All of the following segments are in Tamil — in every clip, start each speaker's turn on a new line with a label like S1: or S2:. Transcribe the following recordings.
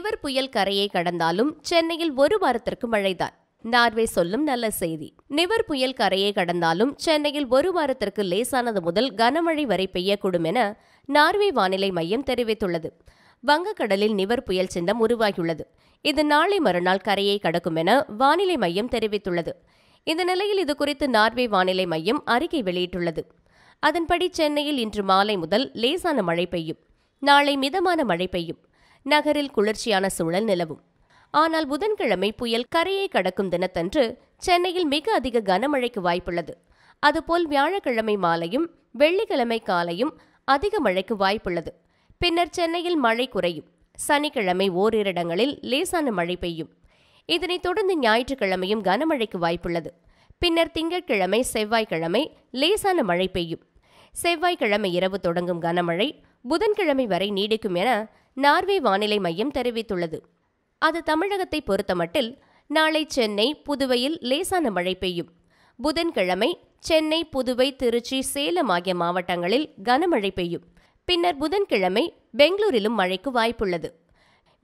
S1: நிவர் புயல் கரையை கடந்தாலும் சென்னையில் ஒரு வாரத்திற்கு மழைதான் நார்வே சொல்லும் நல்ல செய்தி நிவர் புயல் கரையை கடந்தாலும் சென்னையில் ஒரு வாரத்திற்கு லேசானது முதல் கனமழை வரை பெய்யக்கூடும் என நார்வே வானிலை மையம் தெரிவித்துள்ளது வங்கக்கடலில் நிவர் புயல் சின்னம் உருவாகியுள்ளது இது நாளை மறுநாள் கரையை கடக்கும் என வானிலை மையம் தெரிவித்துள்ளது இந்த நிலையில் இதுகுறித்து நார்வே வானிலை மையம் அறிக்கை வெளியிட்டுள்ளது அதன்படி சென்னையில் இன்று மாலை முதல் லேசான மழை பெய்யும் நாளை மிதமான மழை பெய்யும் நகரில் குளிர்ச்சியான சூழல் நிலவும் ஆனால் புதன்கிழமை புயல் கரையை கடக்கும் தினத்தன்று சென்னையில் மிக அதிக கனமழைக்கு வாய்ப்புள்ளது அதுபோல் வியாழக்கிழமை மாலையும் வெள்ளிக்கிழமை காலையும் அதிக மழைக்கு வாய்ப்புள்ளது பின்னர் சென்னையில் மழை குறையும் சனிக்கிழமை ஓரிரிடங்களில் லேசான மழை பெய்யும் இதனைத் தொடர்ந்து ஞாயிற்றுக்கிழமையும் கனமழைக்கு வாய்ப்புள்ளது பின்னர் திங்கட்கிழமை செவ்வாய்க்கிழமை லேசான மழை பெய்யும் செவ்வாய்க்கிழமை இரவு தொடங்கும் கனமழை புதன்கிழமை வரை நீடிக்கும் என நார்வே வானிலை மையம் தெரிவித்துள்ளது அது தமிழகத்தை பொறுத்தமட்டில் நாளை சென்னை புதுவையில் லேசான மழை பெய்யும் புதன்கிழமை சென்னை புதுவை திருச்சி சேலம் ஆகிய மாவட்டங்களில் கனமழை பெய்யும் பின்னர் புதன்கிழமை பெங்களூரிலும் மழைக்கு வாய்ப்புள்ளது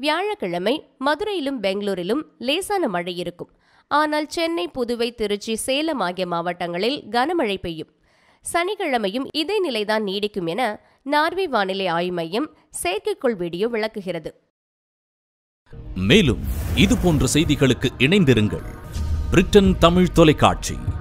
S1: வியாழக்கிழமை மதுரையிலும் பெங்களூரிலும் லேசான மழை இருக்கும் ஆனால் சென்னை புதுவை திருச்சி சேலம் ஆகிய மாவட்டங்களில் கனமழை பெய்யும் சனிக்கிழமையும் இதே நிலைதான் நீடிக்கும் என நார்வே வானிலை ஆய்வு மையம் செயற்கைக்கோள் வீடியோ விளக்குகிறது
S2: மேலும் இது போன்ற செய்திகளுக்கு இணைந்திருங்கள் பிரிட்டன் தமிழ் தொலைக்காட்சி